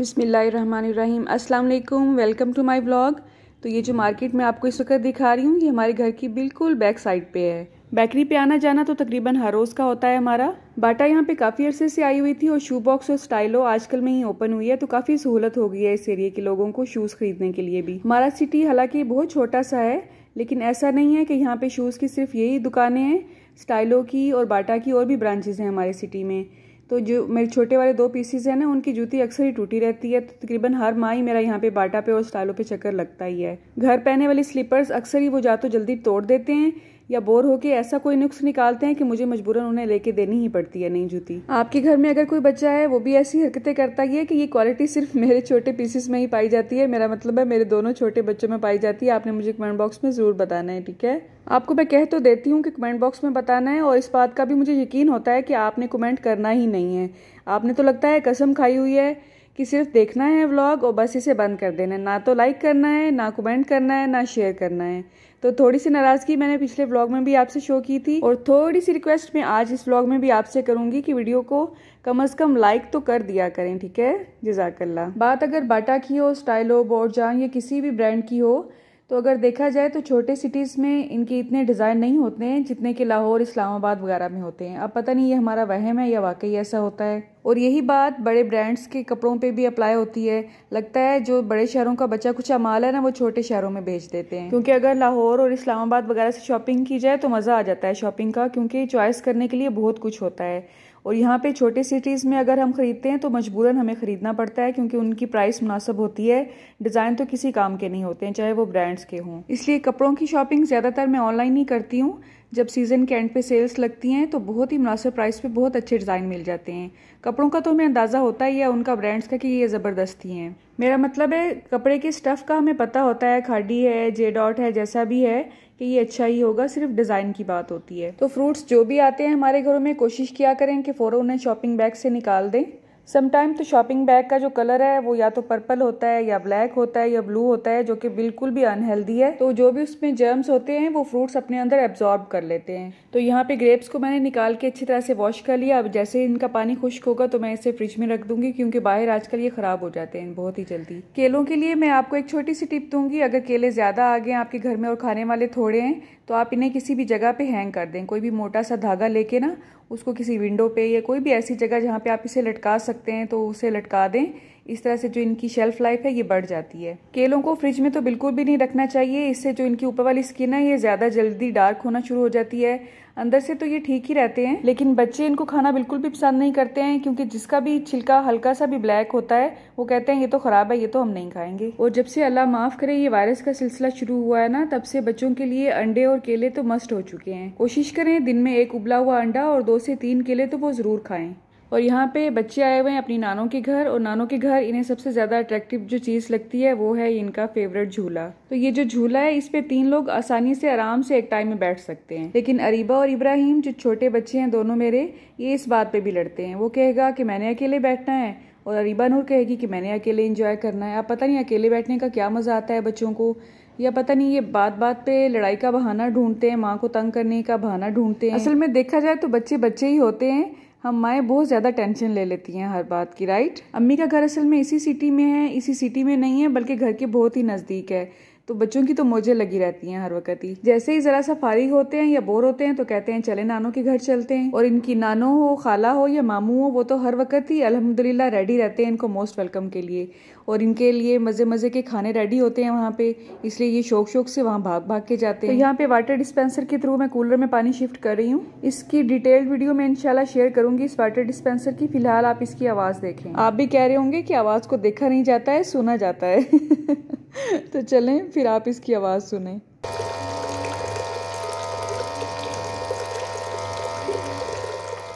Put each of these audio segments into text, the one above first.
बिसमीम् अल्लाम welcome to my blog तो ये जो मार्केट में आपको इस वक्त दिखा रही हूँ ये हमारे घर की बिल्कुल बैक साइड पे है बेकरी पे आना जाना तो तकरीबन हर रोज़ का होता है हमारा बाटा यहाँ पे काफ़ी अरसे से आई हुई थी और शू बॉक्स और स्टाइलो आजकल में ही ओपन हुई है तो काफ़ी सहूलत हो गई है इस एरिए के लोगों को शूज़ खरीदने के लिए भी हमारा सिटी हालाँकि बहुत छोटा सा है लेकिन ऐसा नहीं है कि यहाँ पे शूज़ की सिर्फ यही दुकानें हैं स्टाइलो की और बाटा की और भी ब्रांचेज़ हैं हमारे सिटी में तो जो मेरे छोटे वाले दो पीसीस हैं ना उनकी जूती अक्सर ही टूटी रहती है तो तकरीबन हर माह ही मेरा यहाँ पे बाटा पे और स्टाइलों पे चक्कर लगता ही है घर पहने वाली स्लीपर्स अक्सर ही वो जा तो जल्दी तोड़ देते हैं या बोर होके ऐसा कोई नुस्ख निकालते हैं कि मुझे मजबूरन उन्हें लेके देनी ही पड़ती है नई जूती आपके घर में अगर कोई बच्चा है वो भी ऐसी हरकतें करता ही है कि ये क्वालिटी सिर्फ मेरे छोटे पीसेस में ही पाई जाती है मेरा मतलब है मेरे दोनों छोटे बच्चों में पाई जाती है आपने मुझे कमेंट बॉक्स में ज़रूर बताना है ठीक है आपको मैं कह तो देती हूँ कि कमेंट बॉक्स में बताना है और इस बात का भी मुझे यकीन होता है कि आपने कमेंट करना ही नहीं है आपने तो लगता है कसम खाई हुई है कि सिर्फ देखना है व्लॉग और बस इसे बंद कर देना है ना तो लाइक करना है ना कमेंट करना है ना शेयर करना है तो थोड़ी सी नाराज़गी मैंने पिछले व्लॉग में भी आपसे शो की थी और थोड़ी सी रिक्वेस्ट मैं आज इस व्लॉग में भी आपसे करूँगी कि वीडियो को कम अज़ कम लाइक तो कर दिया करें ठीक है जजाकल्ला बात अगर बाटा की हो स्टाइलो बोर्जा या किसी भी ब्रांड की हो तो अगर देखा जाए तो छोटे सिटीज़ में इनके इतने डिज़ाइन नहीं होते हैं जितने कि लाहौर इस्लामाबाद वगैरह में होते हैं अब पता नहीं ये हमारा वहम है या वाकई ऐसा होता है और यही बात बड़े ब्रांड्स के कपड़ों पे भी अप्लाई होती है लगता है जो बड़े शहरों का बच्चा कुछ अमाल है ना वो छोटे शहरों में भेज देते हैं क्योंकि अगर लाहौर और इस्लामाबाद वगैरह से शॉपिंग की जाए तो मज़ा आ जाता है शॉपिंग का क्योंकि चॉइस करने के लिए बहुत कुछ होता है और यहाँ पे छोटे सिटीज़ में अगर हम ख़रीदते हैं तो मजबूरन हमें ख़रीदना पड़ता है क्योंकि उनकी प्राइस मुनासब होती है डिज़ाइन तो किसी काम के नहीं होते हैं चाहे वो ब्रांड्स के हों इसलिए कपड़ों की शॉपिंग ज़्यादातर मैं ऑनलाइन ही करती हूँ जब सीज़न के एंड पे सेल्स लगती हैं तो बहुत ही मुनासिब प्राइस पे बहुत अच्छे डिज़ाइन मिल जाते हैं कपड़ों का तो हमें अंदाज़ा होता ही है उनका ब्रांड्स का कि ये ज़बरदस्ती हैं मेरा मतलब है कपड़े के स्टफ़ का हमें पता होता है खाडी है जे डॉट है जैसा भी है कि ये अच्छा ही होगा सिर्फ डिज़ाइन की बात होती है तो फ्रूट्स जो भी आते हैं हमारे घरों में कोशिश किया करें कि फ़ौर उन्हें शॉपिंग बैग से निकाल दें समटाइम तो शॉपिंग बैग का जो कलर है वो या तो पर्पल होता है या ब्लैक होता है या ब्लू होता है जो कि बिल्कुल भी अनहेल्दी है तो जो भी उसमें जर्म्स होते हैं वो फ्रूट्स अपने अंदर एब्जॉर्ब कर लेते हैं तो यहाँ पे ग्रेप्स को मैंने निकाल के अच्छी तरह से वॉश कर लिया अब जैसे इनका पानी खुश्क होगा तो मैं इसे फ्रिज में रख दूंगी क्योंकि बाहर आजकल ये खराब हो जाते हैं बहुत ही जल्दी केलों के लिए मैं आपको एक छोटी सी टिप दूंगी अगर केले ज़्यादा आ गए आपके घर में और खाने वाले थोड़े हैं तो आप इन्हें किसी भी जगह पे हैंग कर दें कोई भी मोटा सा धागा लेके ना उसको किसी विंडो पे या कोई भी ऐसी जगह जहाँ पे आप इसे लटका सकते हैं तो उसे लटका दें इस तरह से जो इनकी शेल्फ लाइफ है ये बढ़ जाती है केलों को फ्रिज में तो बिल्कुल भी नहीं रखना चाहिए इससे जो इनकी ऊपर वाली स्किन है ये ज़्यादा जल्दी डार्क होना शुरू हो जाती है अंदर से तो ये ठीक ही रहते हैं लेकिन बच्चे इनको खाना बिल्कुल भी पसंद नहीं करते हैं क्योंकि जिसका भी छिलका हल्का सा भी ब्लैक होता है वो कहते हैं ये तो ख़राब है ये तो हम नहीं खाएंगे और जब से अल्लाह माफ़ करे ये वायरस का सिलसिला शुरू हुआ है ना तब से बच्चों के लिए अंडे और केले तो मस्ट हो चुके हैं कोशिश करें दिन में एक उबला हुआ अंडा और दो से तीन केले तो वो ज़रूर खाएं और यहाँ पे बच्चे आए हुए हैं अपनी नानों के घर और नानों के घर इन्हें सबसे ज़्यादा अट्रैक्टिव जो चीज़ लगती है वो है इनका फेवरेट झूला तो ये जो झूला है इस पे तीन लोग आसानी से आराम से एक टाइम में बैठ सकते हैं लेकिन अरीबा और इब्राहिम जो छोटे बच्चे हैं दोनों मेरे ये इस बात पर भी लड़ते हैं वो कहेगा कि मैंने अकेले बैठना है और अरीबा नूर कहेगी कि मैंने अकेले इंजॉय करना है आप पता नहीं अकेले बैठने का क्या मज़ा आता है बच्चों को या पता नहीं ये बात बात पे लड़ाई का बहाना ढूंढते हैं माँ को तंग करने का बहाना ढूंढते हैं असल में देखा जाए तो बच्चे बच्चे ही होते हैं हम माएँ बहुत ज़्यादा टेंशन ले लेती हैं हर बात की राइट अम्मी का घर असल में इसी सिटी में है इसी सिटी में नहीं है बल्कि घर के बहुत ही नज़दीक है तो बच्चों की तो मौजें लगी रहती हैं हर वक्त ही जैसे ही जरा सा फारिग होते हैं या बोर होते हैं तो कहते हैं चले नानों के घर चलते हैं और इनकी नानो हो खाला हो या मामू हो वो तो हर वक्त ही अलहमदिल्ला रेडी रहते हैं इनको मोस्ट वेलकम के लिए और इनके लिए मज़े मज़े के खाने रेडी होते हैं वहाँ पे इसलिए ये शौक शौक से वहाँ भाग भाग के जाते तो हैं तो यहाँ पे वाटर डिस्पेंसर के थ्रू मैं कूलर में पानी शिफ्ट कर रही हूँ इसकी डिटेल्ड वीडियो मैं इनशाला शेयर करूंगी इस वाटर डिस्पेंसर की फिलहाल आप इसकी आवाज़ देखें आप भी कह रहे होंगे कि आवाज़ को देखा नहीं जाता है सुना जाता है तो चलें फिर आप इसकी आवाज़ सुने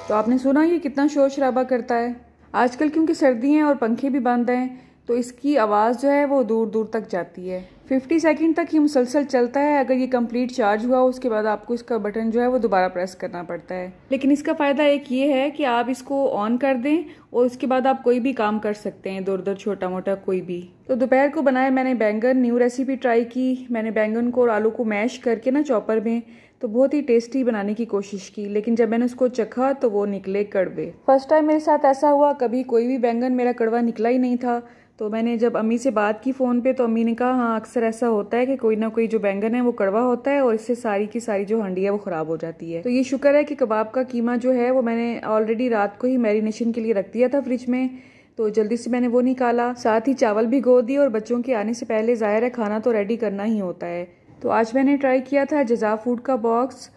तो आपने सुना ये कितना शोर शराबा करता है आजकल क्योंकि सर्दी हैं और पंखे भी बंद हैं तो इसकी आवाज़ जो है वो दूर दूर तक जाती है फिफ्टी सेकेंड तक ये मुसलसल चलता है अगर ये कम्प्लीट चार्ज हुआ उसके बाद आपको इसका बटन जो है वो दोबारा प्रेस करना पड़ता है लेकिन इसका फ़ायदा एक ये है कि आप इसको ऑन कर दें और उसके बाद आप कोई भी काम कर सकते हैं इधर उधर छोटा मोटा कोई भी तो दोपहर को बनाए मैंने बैंगन न्यू रेसिपी ट्राई की मैंने बैंगन को और आलू को मैश करके ना चॉपर में तो बहुत ही टेस्टी बनाने की कोशिश की लेकिन जब मैंने उसको चखा तो वो निकले कड़वे फर्स्ट टाइम मेरे साथ ऐसा हुआ कभी कोई भी बैंगन मेरा कड़वा निकला ही नहीं था तो मैंने जब अम्मी से बात की फ़ोन पे तो अम्मी ने कहा हाँ अक्सर ऐसा होता है कि कोई ना कोई जो बैंगन है वो कड़वा होता है और इससे सारी की सारी जो हंडी है वो ख़राब हो जाती है तो ये शुक्र है कि कबाब का कीमा जो है वो मैंने ऑलरेडी रात को ही मैरिनेशन के लिए रख दिया था फ्रिज में तो जल्दी से मैंने वो निकाला साथ ही चावल भी गो दिए और बच्चों के आने से पहले ज़ाहिर है खाना तो रेडी करना ही होता है तो आज मैंने ट्राई किया था जजा फूड का बॉक्स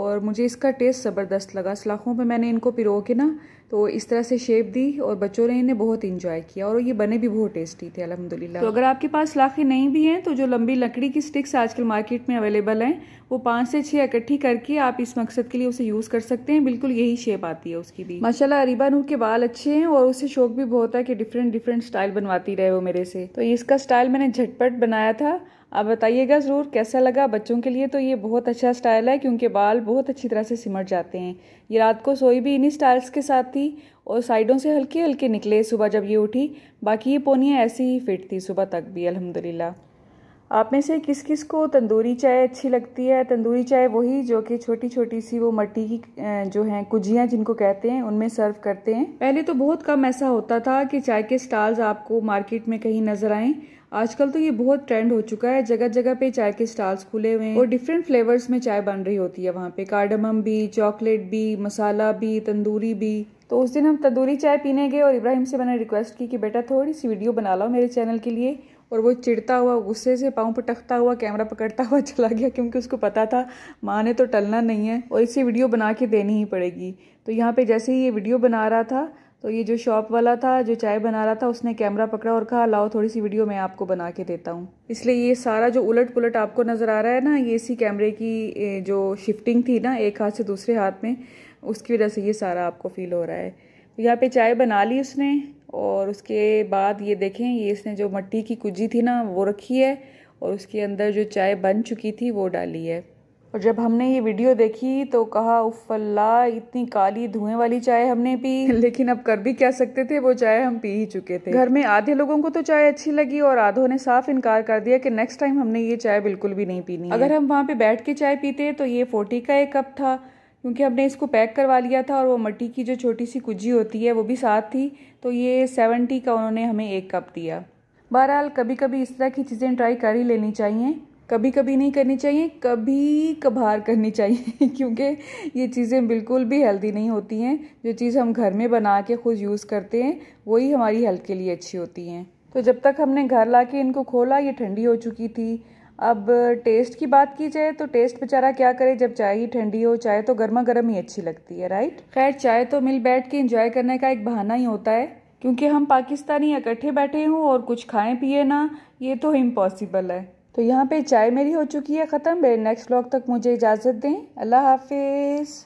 और मुझे इसका टेस्ट ज़बरदस्त लगा सलाखों पर मैंने इनको पिरो के ना तो इस तरह से शेप दी और बच्चों ने इन्हें बहुत इंजॉय किया और ये बने भी बहुत टेस्टी थे अलहमदिल्ला तो अगर आपके पास लाखें नहीं भी हैं तो जो लंबी लकड़ी की स्टिक्स आजकल मार्केट में अवेलेबल हैं वो पाँच से छः इकट्ठी करके आप इस मकसद के लिए उसे यूज़ कर सकते हैं बिल्कुल यही शेप आती है उसकी भी माशाला अरीबा नूर के बाल अच्छे हैं और उसे शौक भी बहुत है कि डिफरेंट डिफरेंट स्टाइल बनवाती रहे वो मेरे से तो इसका स्टाइल मैंने झटपट बनाया था आप बताइएगा ज़रूर कैसा लगा बच्चों के लिए तो ये बहुत अच्छा स्टाइल है क्योंकि बाल बहुत अच्छी तरह से सिमट जाते हैं ये रात को सोई भी इन्हीं स्टाइल्स के साथ थी और साइडों से हल्के हल्के निकले सुबह जब ये उठी बाकी ये पोनियाँ ऐसी ही फिट थी सुबह तक भी अलहमदिल्ला आप में से किस किस को तंदूरी चाय अच्छी लगती है तंदूरी चाय वही जो कि छोटी छोटी सी वो मट्टी की जो हैं कुजियाँ जिनको कहते हैं उनमें सर्व करते हैं पहले तो बहुत कम ऐसा होता था कि चाय के स्टॉल्स आपको मार्केट में कहीं नज़र आएँ आजकल तो ये बहुत ट्रेंड हो चुका है जगह जगह पे चाय के स्टॉल्स खुले हुए हैं और डिफरेंट फ्लेवर्स में चाय बन रही होती है वहाँ पे कार्डमम भी चॉकलेट भी मसाला भी तंदूरी भी तो उस दिन हम तंदूरी चाय पीने गए और इब्राहिम से मैंने रिक्वेस्ट की कि बेटा थोड़ी सी वीडियो बना लाओ मेरे चैनल के लिए और वो चिड़ता हुआ गुस्से से पाँव पटकता हुआ कैमरा पकड़ता हुआ चला गया क्योंकि उसको पता था माँ ने तो टलना नहीं है और इसे वीडियो बना के देनी ही पड़ेगी तो यहाँ पे जैसे ही ये वीडियो बना रहा था तो ये जो शॉप वाला था जो चाय बना रहा था उसने कैमरा पकड़ा और कहा लाओ थोड़ी सी वीडियो मैं आपको बना के देता हूँ इसलिए ये सारा जो उलट पुलट आपको नज़र आ रहा है ना ये इसी कैमरे की जो शिफ्टिंग थी ना एक हाथ से दूसरे हाथ में उसकी वजह से ये सारा आपको फील हो रहा है तो यहाँ पे चाय बना ली उसने और उसके बाद ये देखें ये इसने जो मट्टी की कुजी थी ना वो रखी है और उसके अंदर जो चाय बन चुकी थी वो डाली है और जब हमने ये वीडियो देखी तो कहा उफल्ला इतनी काली धुएं वाली चाय हमने पी लेकिन अब कर भी क्या सकते थे वो चाय हम पी ही चुके थे घर में आधे लोगों को तो चाय अच्छी लगी और आधों ने साफ इनकार कर दिया कि नेक्स्ट टाइम हमने ये चाय बिल्कुल भी नहीं पीनी अगर हम वहाँ पे बैठ के चाय पीते तो ये फोर्टी का एक कप था क्योंकि हमने इसको पैक करवा लिया था और वो मट्टी की जो छोटी सी कुजी होती है वो भी साथ थी तो ये सेवेंटी का उन्होंने हमें एक कप दिया बहरहाल कभी कभी इस तरह की चीज़ें ट्राई कर ही लेनी चाहिए कभी कभी नहीं करनी चाहिए कभी कभार करनी चाहिए क्योंकि ये चीज़ें बिल्कुल भी हेल्दी नहीं होती हैं जो चीज़ हम घर में बना के खुद यूज़ करते हैं वही हमारी हेल्थ के लिए अच्छी होती हैं तो जब तक हमने घर ला के इनको खोला ये ठंडी हो चुकी थी अब टेस्ट की बात की जाए तो टेस्ट बेचारा क्या करे जब चाय ही ठंडी हो चाय तो गर्मा गर्म ही अच्छी लगती है राइट खैर चाय तो मिल बैठ के इंजॉय करने का एक बहाना ही होता है क्योंकि हम पाकिस्तानी इकट्ठे बैठे हों और कुछ खाएं पिए ना ये तो इम्पॉसिबल है तो यहाँ पे चाय मेरी हो चुकी है ख़त्म मेरे नेक्स्ट ब्लॉग तक मुझे इजाज़त दें अल्लाह हाफिज़